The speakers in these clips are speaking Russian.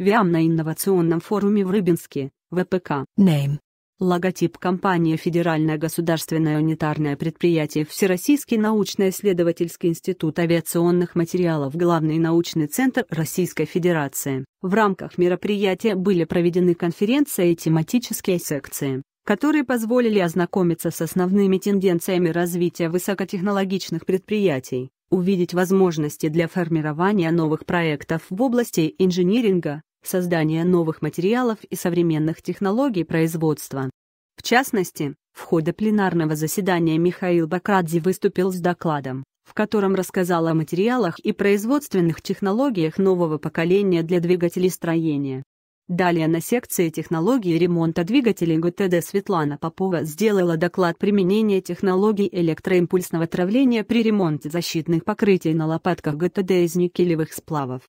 ВИАМ на инновационном форуме в Рыбинске, ВПК. Name. Логотип компании Федеральное государственное унитарное предприятие Всероссийский научно-исследовательский институт авиационных материалов Главный научный центр Российской Федерации. В рамках мероприятия были проведены конференция и тематические секции, которые позволили ознакомиться с основными тенденциями развития высокотехнологичных предприятий, увидеть возможности для формирования новых проектов в области инжиниринга, создание новых материалов и современных технологий производства. В частности, в ходе пленарного заседания Михаил Бакрадзе выступил с докладом, в котором рассказал о материалах и производственных технологиях нового поколения для двигателей строения. Далее на секции технологии ремонта двигателей ГТД Светлана Попова сделала доклад применения технологий электроимпульсного травления при ремонте защитных покрытий на лопатках ГТД из никелевых сплавов.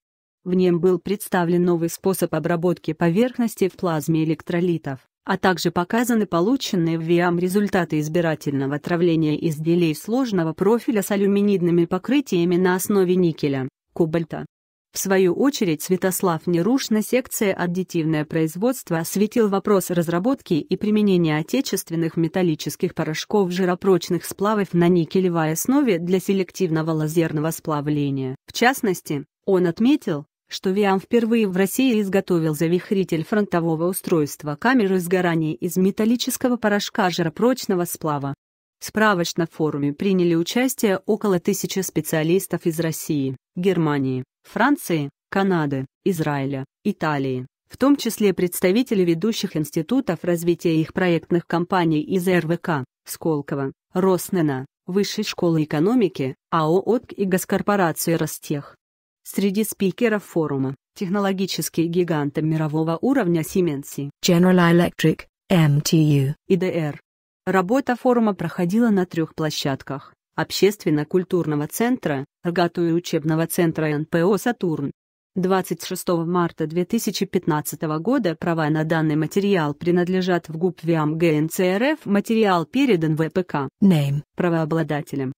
В нем был представлен новый способ обработки поверхности в плазме электролитов, а также показаны полученные в ВИАМ результаты избирательного отравления изделий сложного профиля с алюминидными покрытиями на основе никеля, кобальта. В свою очередь Святослав Неруш на секции «Аддитивное производство» осветил вопрос разработки и применения отечественных металлических порошков жиропрочных сплавов на никелевой основе для селективного лазерного сплавления. В частности, он отметил, что Виам впервые в России изготовил завихритель фронтового устройства камеры сгорания из металлического порошка жаропрочного сплава. Справочно форуме приняли участие около тысячи специалистов из России, Германии, Франции, Канады, Израиля, Италии, в том числе представители ведущих институтов развития их проектных компаний из РВК, Сколково, Роснана, Высшей школы экономики, АО «ОТК» и Госкорпорации «Ростех». Среди спикеров форума – технологические гиганты мирового уровня Siemens, General Electric, MTU и DR. Работа форума проходила на трех площадках – общественно-культурного центра, РГАТУ и учебного центра НПО «Сатурн». 26 марта 2015 года права на данный материал принадлежат в ГУП ВИАМ ГНЦРФ. Материал передан в ВПК. Э Name. Правообладателем.